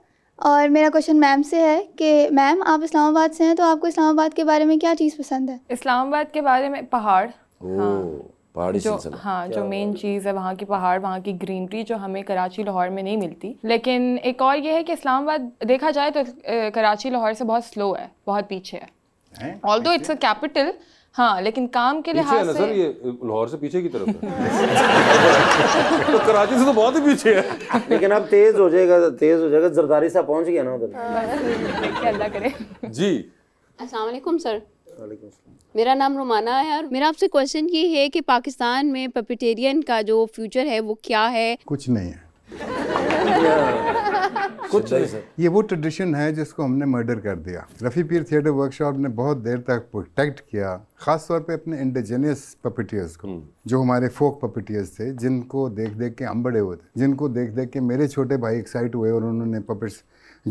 और मेरा क्वेश्चन मैम से है कि मैम आप इस्लामाबाद से हैं तो आपको इस्लामाबाद के बारे में क्या चीज़ पसंद है इस्लामाबाद के बारे में पहाड़ हाँ। पहाड़ी जो हाँ जो मेन चीज़ है वहाँ की पहाड़ वहाँ की ग्रीनरी जो हमें कराची लाहौर में नहीं मिलती लेकिन एक और ये है कि इस्लामाबाद देखा जाए तो कराची लाहौर से बहुत स्लो है बहुत पीछे है ऑल दो इट्स अ कैपिटल हाँ लेकिन काम के लिए हाँ सर ये लाहौर से पीछे की तरफ तो कराची से तो बहुत ही पीछे है लेकिन अब तेज हो जाएगा तेज हो जाएगा जरदारी साहब पहुंच गया ना उधर हाँ, अल्लाह करे जी अस्सलाम वालेकुम सर मेरा नाम रोमाना है और मेरा आपसे क्वेश्चन ये है कि पाकिस्तान में पपिटेरियन का जो फ्यूचर है वो क्या है कुछ नहीं है कुछ ये वो ट्रेडिशन है जिसको हमने मर्डर कर दिया रफ़ी पीर थिएटर वर्कशॉप ने बहुत देर तक प्रोटेक्ट किया ख़ास तौर पे अपने इंडिजिनियस पपिटियर्स को hmm. जो हमारे फोक पपिटियर्स थे जिनको देख देख के हम बड़े हुए थे जिनको देख देख के मेरे छोटे भाई एक्साइट हुए और उन्होंने पपिट्स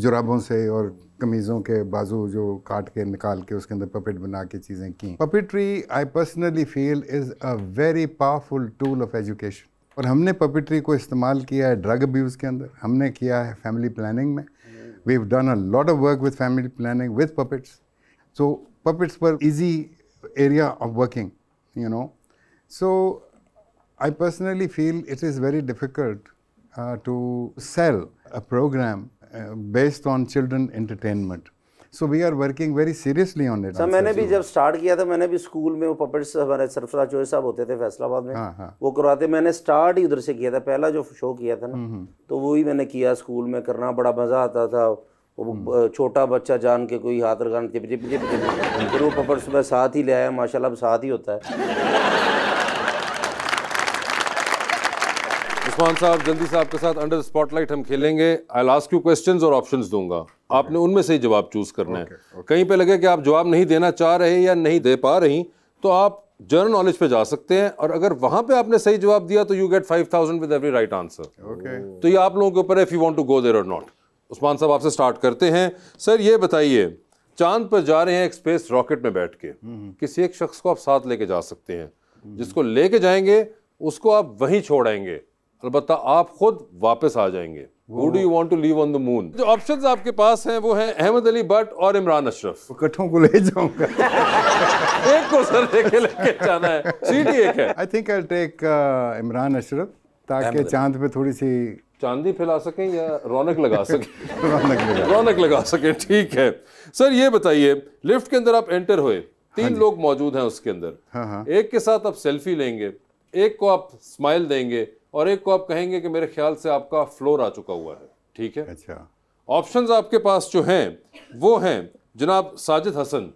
जुराबों से और कमीज़ों के बाजू जो काट के निकाल के उसके अंदर पपेट बना के चीज़ें की puppetry I personally feel is a very powerful tool of education और हमने पपिट्री को इस्तेमाल किया है ड्रग अब्यूज़ के अंदर हमने किया है फैमिली प्लानिंग में we have done a lot of work with family planning with puppets so puppets पर easy area of working you know so I personally feel it is very difficult to sell a program based on children entertainment so we are working very seriously on it sir मैंने भी जब start किया था मैंने भी school में वो puppets हमारे सरफराज चोहे साहब होते थे फैसलाबाद में वो करवाते मैंने स्टार्ट ही उधर से किया था पहला जो शो किया था ना तो वो ही मैंने किया स्कूल में करना बड़ा मज़ा आता था वो छोटा बच्चा जान के कोई हाथ लगान चिप चिप चिप चिप फिर वो पपड़ सुबह साथ ही ले आया माशाल्लाह साथ ही होता है उस्मान साहब जल्दी से आपके साथ अंडर स्पॉटलाइट हम खेलेंगे आई लास्ट यू क्वेश्चन और ऑप्शन दूंगा okay. आपने उनमें से ही जवाब चूज करना okay. है okay. कहीं पे लगे कि आप जवाब नहीं देना चाह रहे या नहीं दे पा रही तो आप जनरल नॉलेज पे जा सकते हैं और अगर वहां पे आपने सही जवाब दिया तो you get five thousand with every right answer तो ये आप लोगों के ऊपर if you want to go there और नॉट उस्मान साहब आपसे स्टार्ट करते हैं सर ये बताइए चांद पर जा रहे हैं एक स्पेस रॉकेट में बैठ के हम्म, हम्म। किसी एक शख्स को आप साथ लेके जा सकते हैं हम्म, जिसको लेके जाएंगे उसको आप वहीं छोड़ आएंगे अलबत् आप खुद वापस आ जाएंगे Who do you want to leave on the moon? जो ऑप्शंस आपके पास हैं वो हैं अहमद अली बट और इमरान अशरफ इकट्ठों को ले जाऊंगा एक को सर लेके लेके जाना है सीट एक है I think I take Imran Ashraf ताकि चांद पे थोड़ी सी चांदी फैला सकें या रौनक लगा सकें रौनक लगा रौनक लगा सकें ठीक है सर ये बताइए लिफ्ट के अंदर आप एंटर हुए तीन हाँ लोग मौजूद हैं उसके अंदर हाँ, हाँ। एक के साथ आप सेल्फी लेंगे एक को आप स्माइल देंगे और एक को आप कहेंगे कि मेरे ख्याल से आपका फ्लोर आ चुका हुआ है ठीक है अच्छा ऑप्शंस आपके पास जो हैं वो हैं जनाब साजिद हसन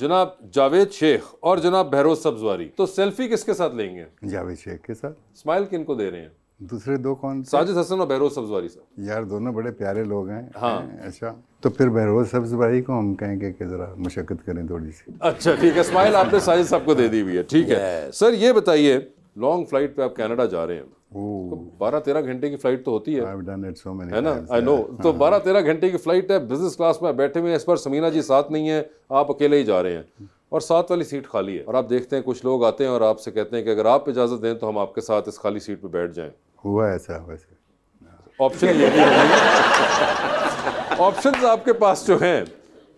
जनाब जावेद शेख और जनाब बहरोज सब्जवारी तो सेल्फी किसके साथ लेंगे जावेद शेख के साथ स्माइल किन को दे रहे हैं दूसरे दो कौन साजिद हसन और बहरोज सब्जवारी साहब यार दोनों बड़े प्यारे लोग हैं हाँ अच्छा तो फिर बहरोज सब्जवारी को हम कहेंगे कि जरा मुशक्कत करें थोड़ी सी अच्छा ठीक है स्माइल आपने साजिद साहब को दे दी हुई है ठीक है सर ये बताइए लॉन्ग फ्लाइट पे आप कनाडा जा रहे हैं बारह तेरह घंटे की फ्लाइट तो होती है so है ना आई नो तो बारह तेरह घंटे की फ्लाइट है बिजनेस क्लास में बैठे हुए हैं इस पर समीना जी साथ नहीं है आप अकेले ही जा रहे हैं और साथ वाली सीट खाली है और आप देखते हैं कुछ लोग आते हैं और आपसे कहते हैं कि अगर आप इजाज़त दें तो हम आपके साथ इस खाली सीट पर बैठ जाए हुआ ऐसा वैसे ऑप्शन ऑप्शन आपके पास जो हैं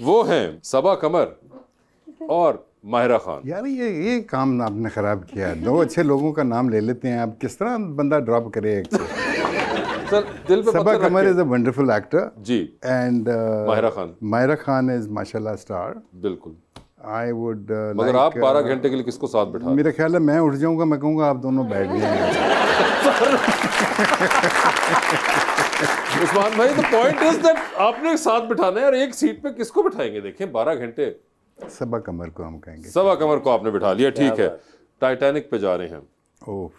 वो हैं सबा कमर और माहिरा खान यार ये ये काम आपने ख़राब किया दो अच्छे लोगों का नाम ले लेते हैं आप किस तरह बंदा ड्रॉप करे एक सर दिल पे सबक Qamar is a wonderful actor ji and uh, Mahira Khan Mahira Khan is माशाल्लाह स्टार बिल्कुल आई वुड uh, मगर आप uh, घंटे के लिए किसको साथ बैठा मेरा ख्याल है मैं उठ जाऊंगा मैं कहूंगा आप दोनों बैठ उस्मान भाई द पॉइंट इज दैट आपने साथ बिठाना है और एक सीट पे किसको बिठाएंगे देखें बारह घंटे सबा कमर को हम कहेंगे सबा कमर को आपने बिठा लिया ठीक है टाइटैनिक पे जा रहे हैं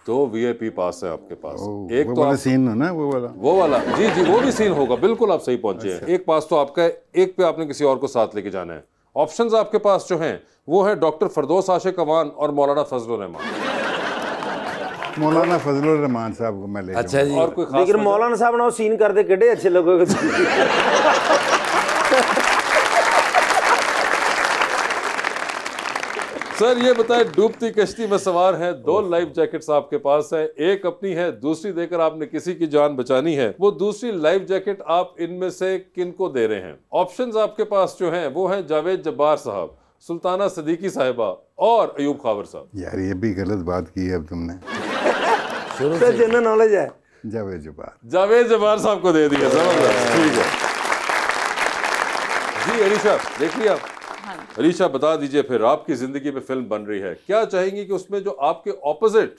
तो वीआईपी पास है आपके पास एक वो तो वाला सीन है ना वो वाला वो वाला जी जी वो भी सीन होगा बिल्कुल आप सही पहुंचे अच्छा। हैं एक पास तो आपका है एक पे आपने किसी और को साथ लेके जाना है ऑप्शंस आपके पास जो हैं वो है डॉक्टर फरदोस आशिक अवान और मौलाना फजल रहमान मौलाना फजल रहमान साहब को मैं ले अच्छा जी और कोई लेकिन मौलाना साहब ना सीन कर दे किडे अच्छे लोगों को सर ये बताएं डूबती कश्ती में सवार हैं दो लाइफ जैकेट्स आपके पास हैं एक अपनी है दूसरी देकर आपने किसी की जान बचानी है वो दूसरी लाइफ जैकेट आप इनमें से किन को दे रहे हैं ऑप्शंस आपके पास जो हैं वो हैं जावेद जब्बार साहब सुल्ताना सदीकी साहिबा और अयूब खावर साहब यार ये भी गलत बात की है अब तुमने नॉलेज है जावेद जब्बार जावेद जब्बार साहब को दे दिया जबरदस्त ठीक है जी अली साहब देख लिया अलीशा बता दीजिए फिर आपकी ज़िंदगी में फिल्म बन रही है क्या चाहेंगी कि उसमें जो आपके ऑपोजिट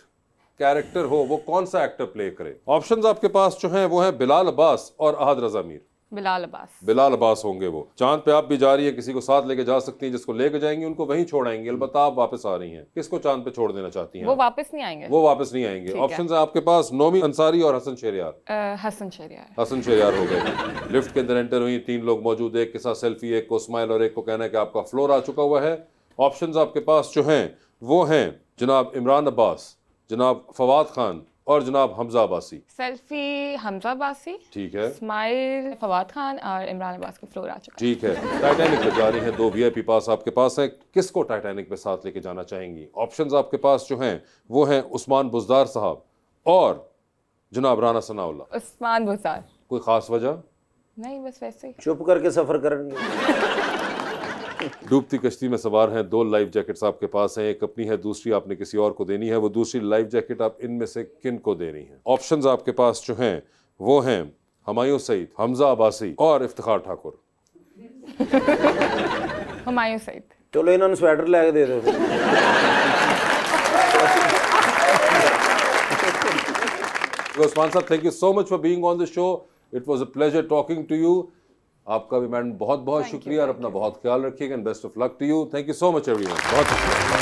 कैरेक्टर हो वो कौन सा एक्टर प्ले करे ऑप्शंस आपके पास जो हैं वो हैं बिलाल अब्बास और अहद रजा मीर बिलाल अब्बास बिलाल अब्बास होंगे वो चांद पे आप भी जा रही है किसी को साथ लेके जा सकती हैं जिसको लेके जाएंगी उनको वहीं छोड़ आएंगे अलबत्ता आप वापस आ रही हैं किसको चांद पे छोड़ देना चाहती हैं वो वापस नहीं आएंगे वो वापस नहीं आएंगे ऑप्शन है आपके पास नोमी अंसारी और हसन शेरियार आ, हसन शेरियार हसन शेरियार हो गए लिफ्ट के अंदर एंटर हुई तीन लोग मौजूद एक के साथ सेल्फी एक को स्माइल और एक को कहना है कि आपका फ्लोर आ चुका हुआ है ऑप्शन आपके पास जो है वो हैं जनाब इमरान अब्बास जनाब फवाद खान और जनाब हमजा बासी सेल्फी हमजा बासी ठीक है स्माइल फवाद खान और इमरान अब्बास का फ्लोर आ चुका ठीक है टाइटैनिक पे जा रही है दो वीआईपी पास आपके पास हैं किसको टाइटैनिक पे साथ लेके जाना चाहेंगी ऑप्शंस आपके पास जो हैं वो हैं उस्मान बुजदार साहब और जनाब राना सनाउल्ला उस्मान बुजदार कोई खास वजह नहीं बस वैसे चुप करके सफर करेंगे डूबती कश्ती में सवार हैं दो लाइफ जैकेट्स आपके पास हैं एक अपनी है दूसरी आपने किसी और को देनी है वो दूसरी लाइफ जैकेट आप इनमें से किन को देनी है ऑप्शन आपके पास जो हैं वो हैं हमायूं सईद हमजा अबासी और इफ्तार ठाकुर हमायूं सईद चलो इन्होंने स्वेटर लैके दे दो Usman तो साहब thank you so much for being on the show it was a pleasure talking to you आपका भी मैडम बहुत बहुत शुक्रिया और अपना बहुत ख्याल रखिएगा and best of luck to you thank you so much everyone बहुत शुक्रिया